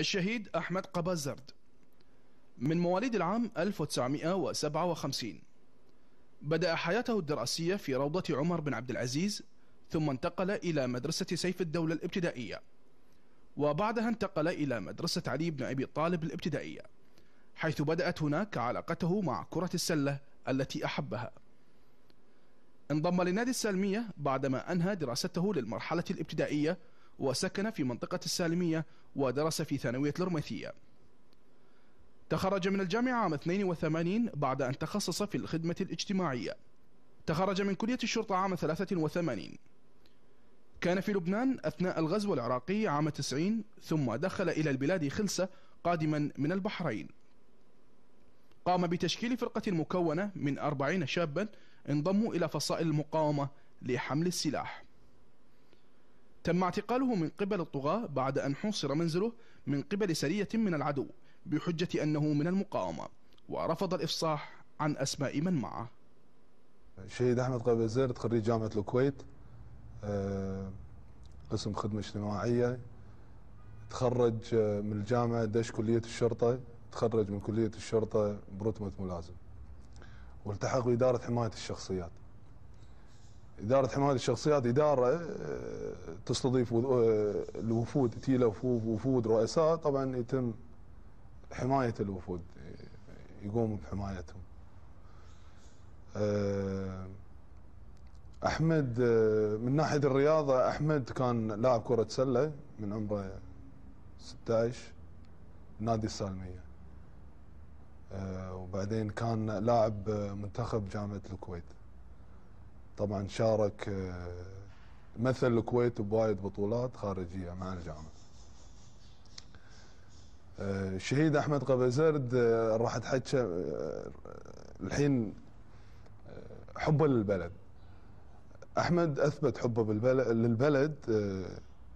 الشهيد أحمد قبازرد من مواليد العام 1957 بدأ حياته الدراسية في روضة عمر بن عبد العزيز ثم انتقل إلى مدرسة سيف الدولة الابتدائية وبعدها انتقل إلى مدرسة علي بن أبي طالب الابتدائية حيث بدأت هناك علاقته مع كرة السلة التي أحبها انضم لنادي السلمية بعدما أنهى دراسته للمرحلة الابتدائية وسكن في منطقة السالمية ودرس في ثانوية الرميثية تخرج من الجامعة عام 82 بعد أن تخصص في الخدمة الاجتماعية تخرج من كلية الشرطة عام 83 كان في لبنان أثناء الغزو العراقي عام 90 ثم دخل إلى البلاد خلسة قادما من البحرين قام بتشكيل فرقة مكونة من 40 شابا انضموا إلى فصائل المقاومة لحمل السلاح تم اعتقاله من قبل الطغاة بعد أن حوصر منزله من قبل سرية من العدو بحجة أنه من المقاومة ورفض الإفصاح عن أسماء من معه شهيد أحمد قبزرد خريج جامعة الكويت آه، قسم خدمة اجتماعية تخرج آه، من الجامعة دش كلية الشرطة تخرج من كلية الشرطة برتبة ملازم والتحق بإدارة حماية الشخصيات اداره حمايه الشخصيات اداره آه، تستضيف آه، الوفود تيلا وفود رؤساء طبعا يتم حمايه الوفود آه، يقوم بحمايتهم احمد من ناحيه الرياضه احمد كان لاعب كره سله من عمره 16 نادي السالميه وبعدين كان لاعب منتخب جامعه الكويت طبعا شارك آه، مثل الكويت بوايد بطولات خارجيه مع الجامعه. آه، الشهيد احمد قبزرد آه، راح اتحكى الحين حبه للبلد. احمد اثبت حبه بالبلد للبلد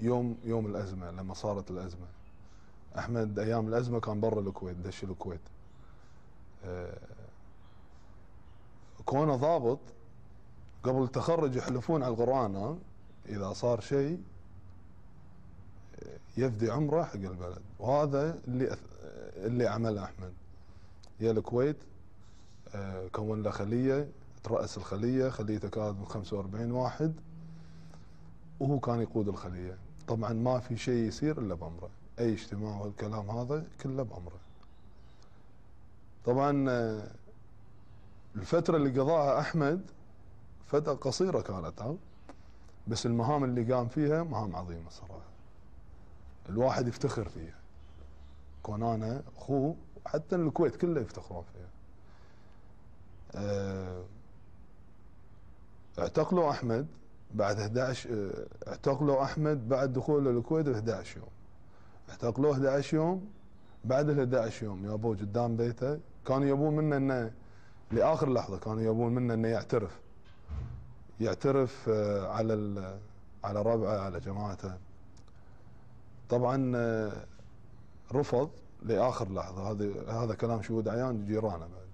يوم يوم الازمه لما صارت الازمه. احمد ايام الازمه كان برا الكويت دش الكويت. كونه ضابط قبل التخرج يحلفون على القرآن إذا صار شيء يفدي عمره حق البلد وهذا اللي اللي عمله أحمد يا الكويت آه، كون له خلية ترأس الخلية خليته كانت من 45 واحد وهو كان يقود الخلية طبعا ما في شيء يصير إلا بأمره أي اجتماع والكلام هذا كله بأمره طبعا آه، الفترة اللي قضاها أحمد فترة قصيرة كانت ها بس المهام اللي قام فيها مهام عظيمة صراحة الواحد يفتخر فيها كون انا اخوه حتى الكويت كله يفتخرون فيها آه، اعتقلوا احمد بعد 11 آه، اعتقلوا احمد بعد دخوله الكويت ب 11 يوم اعتقلوه 11 يوم بعد ال 11 يوم يابوه قدام بيته كانوا يبون منه انه لاخر لحظه كانوا يبون منه انه يعترف يعترف آه، على على ربعه على جماعته طبعا آه، رفض لاخر لحظه هذا هذا كلام شهود عيان جيرانه بعد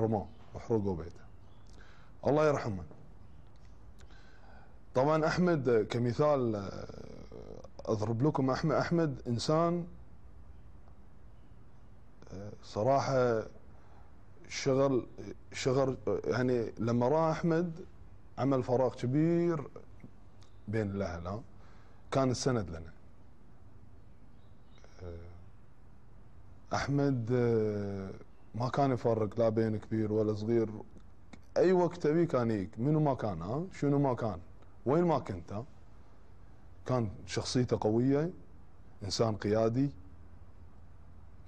رموه وحرقوا بيته الله يرحمه طبعا احمد آه، كمثال اضرب لكم احمد احمد انسان صراحه شغل شغل يعني لما راى احمد عمل فراغ كبير بين الاهل كان السند لنا آه، احمد آه، ما كان يفرق لا بين كبير ولا صغير اي وقت ابي كان يجيك منو ما كان ها شنو ما كان وين ما كنت ها كان شخصيته قويه انسان قيادي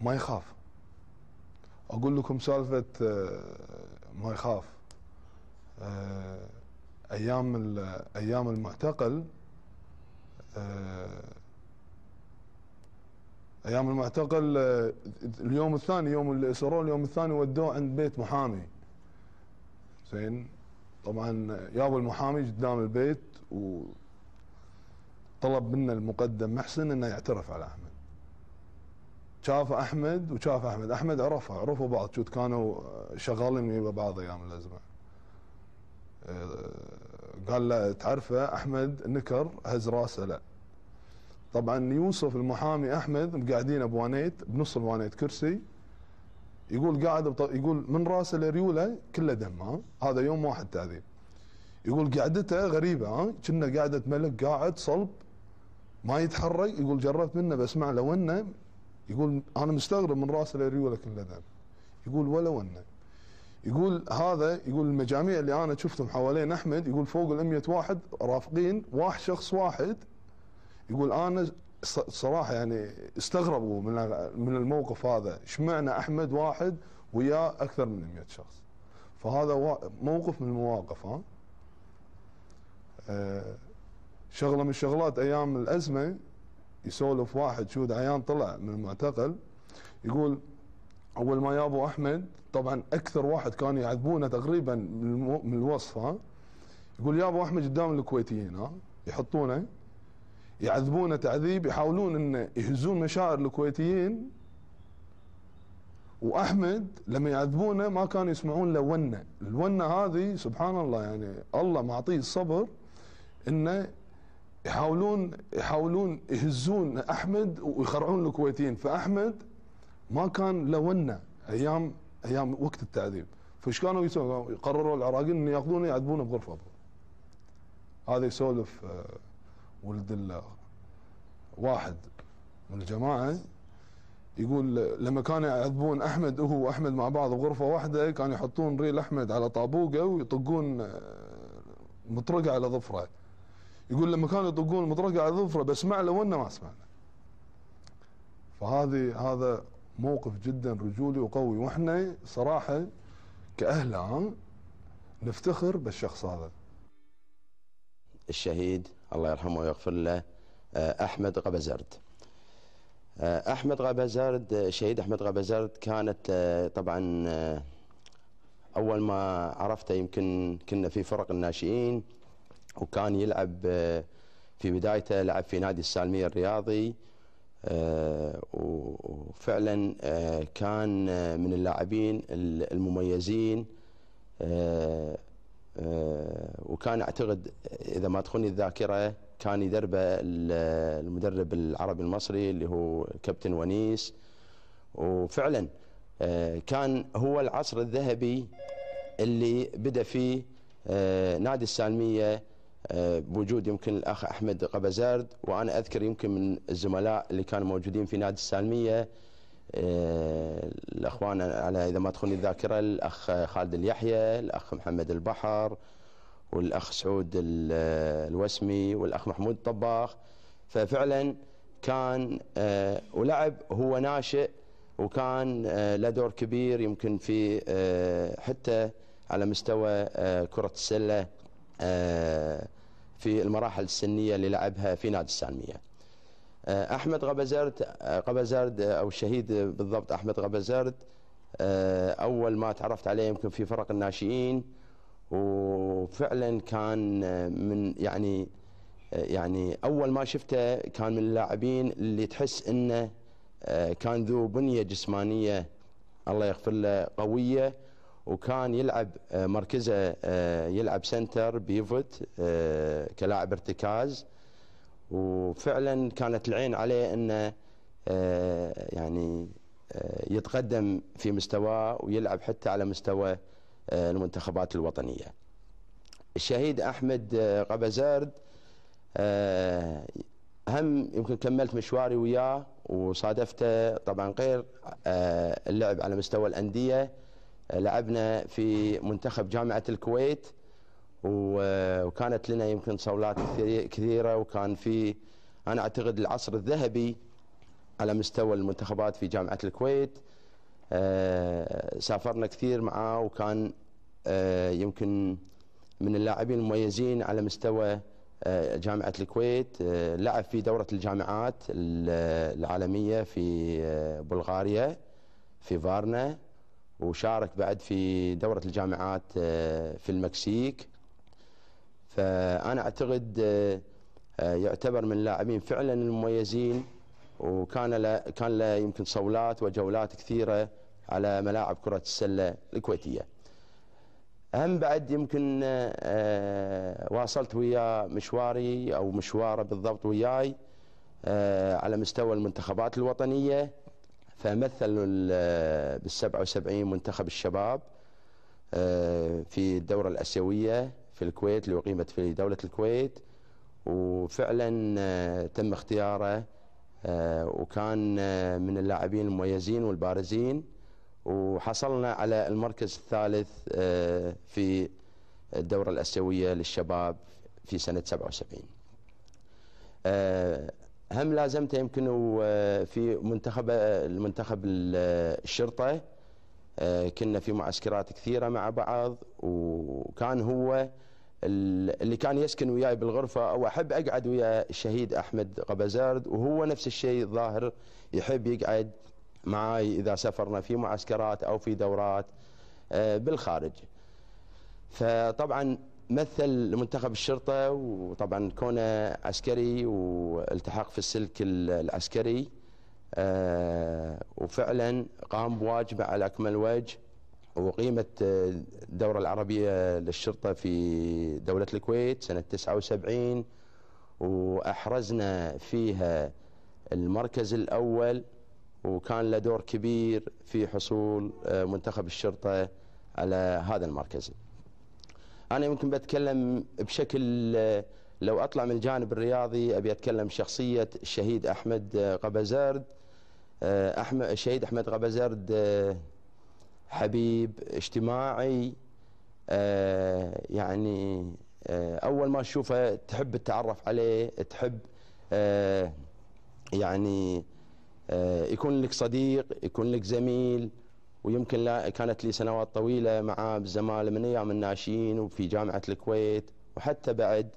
ما يخاف اقول لكم سالفه آه، ما يخاف ايام ايام المعتقل آه، ايام المعتقل آه، اليوم الثاني يوم اللي اسروه اليوم الثاني ودوه عند بيت محامي زين طبعا جابوا المحامي قدام البيت وطلب منا المقدم محسن انه يعترف على احمد شاف احمد وشاف احمد احمد عرفه عرفوا بعض كانوا شغالين ببعض ايام الازمه آه، قال له تعرفه احمد نكر هز راسه لا طبعا يوسف المحامي احمد مقعدين بوانيت بنص الوانيت كرسي يقول قاعد يقول من راسه لريوله كله دم ها هذا يوم واحد تعذيب يقول قعدته غريبه ها كنا قاعده ملك قاعد صلب ما يتحرك يقول جربت منه بسمع لو انه يقول انا مستغرب من راسه لريوله كله دم يقول ولو انه يقول هذا يقول المجاميع اللي انا شفتهم حوالين احمد يقول فوق ال 100 واحد رافقين واحد شخص واحد يقول انا صراحه يعني استغربوا من من الموقف هذا ايش معنى احمد واحد وياه اكثر من 100 شخص فهذا موقف من المواقف ها آه، شغله من الشغلات ايام الازمه يسولف واحد شو عيان طلع من المعتقل يقول اول ما يابو احمد طبعا اكثر واحد كان يعذبونه تقريبا من الوصف ها يقول يابو احمد قدام الكويتيين ها يحطونه يعذبونه تعذيب يحاولون ان يهزون مشاعر الكويتيين واحمد لما يعذبونه ما كانوا يسمعون له ونه، الونه هذه سبحان الله يعني الله معطيه الصبر انه يحاولون يحاولون يهزون احمد ويخرعون الكويتيين فاحمد ما كان لونا ايام ايام وقت التعذيب فايش كانوا يسوون؟ قرروا العراقيين انه ياخذونه يعذبونه بغرفه ابو هذا يسولف آه، ولد واحد من الجماعه يقول لما كانوا يعذبون احمد هو واحمد مع بعض بغرفه واحده كانوا يحطون ريل احمد على طابوقه ويطقون آه، مطرقه على ظفره يقول لما كانوا يطقون مطرقه على ظفره بسمع له ما اسمع فهذه هذا موقف جدا رجولي وقوي واحنا صراحه كاهل عام نفتخر بالشخص هذا الشهيد الله يرحمه ويغفر له آه، احمد غبزرد آه، احمد غبزرد الشهيد احمد غبزرد كانت آه، طبعا اول ما عرفته يمكن كنا في فرق الناشئين وكان يلعب في بدايته لعب في نادي السالميه الرياضي فعلا آه، كان آه، من اللاعبين المميزين آه، وكان اعتقد اذا ما تخوني الذاكره كان يدربه المدرب العربي المصري اللي هو كابتن ونيس وفعلا كان هو العصر الذهبي اللي بدا فيه نادي السالميه بوجود يمكن الاخ احمد قبزارد وانا اذكر يمكن من الزملاء اللي كانوا موجودين في نادي السالميه آه، الاخوان على اذا ما تخوني الذاكره الاخ خالد اليحيى الاخ محمد البحر والاخ سعود الوسمي والاخ محمود الطباخ ففعلا كان آه، ولعب هو ناشئ وكان آه، له دور كبير يمكن في حتى على مستوى كره السله في المراحل السنيه اللي لعبها في نادي السالميه. آه، احمد غبزارد آه، غبزارد آه، او الشهيد بالضبط احمد غبزارد اول ما تعرفت عليه يمكن في فرق الناشئين وفعلا كان من يعني يعني اول ما شفته كان من اللاعبين اللي تحس انه كان ذو بنيه جسمانيه الله يغفر له قويه وكان يلعب مركزه يلعب سنتر بيفوت كلاعب ارتكاز وفعلا كانت العين عليه انه آه، يعني آه، يتقدم في مستواه ويلعب حتى على مستوى آه، المنتخبات الوطنيه. الشهيد احمد قبزرد هم يمكن كملت مشواري وياه وصادفته طبعا غير اللعب على مستوى الانديه لعبنا في منتخب جامعه الكويت وكانت لنا يمكن صولات كثيره وكان في انا اعتقد العصر الذهبي على مستوى المنتخبات في جامعه الكويت آه، سافرنا كثير معاه وكان آه، يمكن من اللاعبين المميزين على مستوى آه، جامعة الكويت لعب في دورة الجامعات العالمية في بلغاريا في فارنا وشارك بعد في دورة الجامعات في المكسيك فانا اعتقد آه، آه، يعتبر من اللاعبين فعلا المميزين وكان له كان له يمكن صولات وجولات كثيره على ملاعب كره السله الكويتيه. هم بعد يمكن آه، واصلت ويا مشواري او مشواره بالضبط وياي على مستوى المنتخبات الوطنيه فمثل بال 77 منتخب الشباب في الدوره الاسيويه في الكويت اللي أقيمت في دولة الكويت وفعلا آه، تم اختياره آه، وكان آه، من اللاعبين المميزين والبارزين وحصلنا على المركز الثالث في الدورة الأسيوية للشباب في سنة 77 هم لازمته يمكن في منتخب المنتخب الشرطة كنا في معسكرات كثيرة مع بعض وكان هو اللي كان يسكن وياي بالغرفة أو أحب أقعد ويا الشهيد أحمد غبزارد وهو نفس الشيء ظاهر يحب يقعد معاي إذا سافرنا في معسكرات أو في دورات آه، بالخارج فطبعا مثل منتخب الشرطة وطبعا كونه عسكري والتحق في السلك العسكري آه، وفعلا قام بواجبه على أكمل وجه وقيمت آه، الدورة العربية للشرطة في دولة الكويت سنة 79 وأحرزنا فيها المركز الأول وكان له دور كبير في حصول آه، منتخب الشرطة على هذا المركز أنا يمكن بتكلم بشكل آه، لو أطلع من الجانب الرياضي أبي أتكلم شخصية الشهيد أحمد غبزرد أحمد الشهيد أحمد غبزرد حبيب اجتماعي آه يعني آه اول ما تشوفه تحب التعرف عليه تحب آه يعني آه، يكون لك صديق يكون لك زميل ويمكن لا كانت لي سنوات طويله مع زماله من ايام الناشئين وفي جامعه الكويت وحتى بعد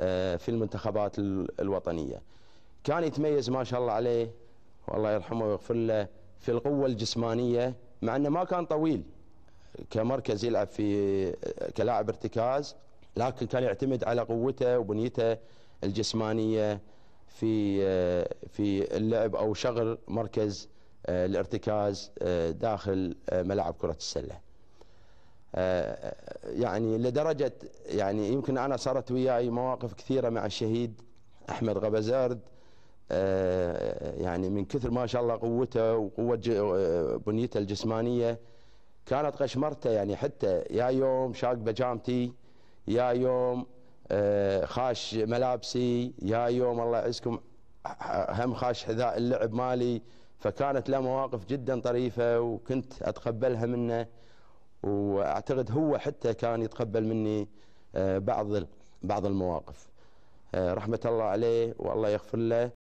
آه، في المنتخبات الوطنيه كان يتميز ما شاء الله عليه والله يرحمه ويغفر له في القوه الجسمانيه مع انه ما كان طويل كمركز يلعب في كلاعب ارتكاز لكن كان يعتمد على قوته وبنيته الجسمانيه في في اللعب او شغل مركز آه، الارتكاز آه، داخل آه، ملعب كره السله. يعني لدرجه يعني يمكن انا صارت وياي مواقف كثيره مع الشهيد احمد غبزارد آه، يعني من كثر ما شاء الله قوته وقوة آه، بنيته الجسمانية كانت قشمرته يعني حتى يا يوم شاق بجامتي يا يوم آه، خاش ملابسي يا يوم الله يعزكم هم خاش حذاء اللعب مالي فكانت له مواقف جدا طريفة وكنت أتقبلها منه وأعتقد هو حتى كان يتقبل مني بعض بعض المواقف رحمة الله عليه والله يغفر له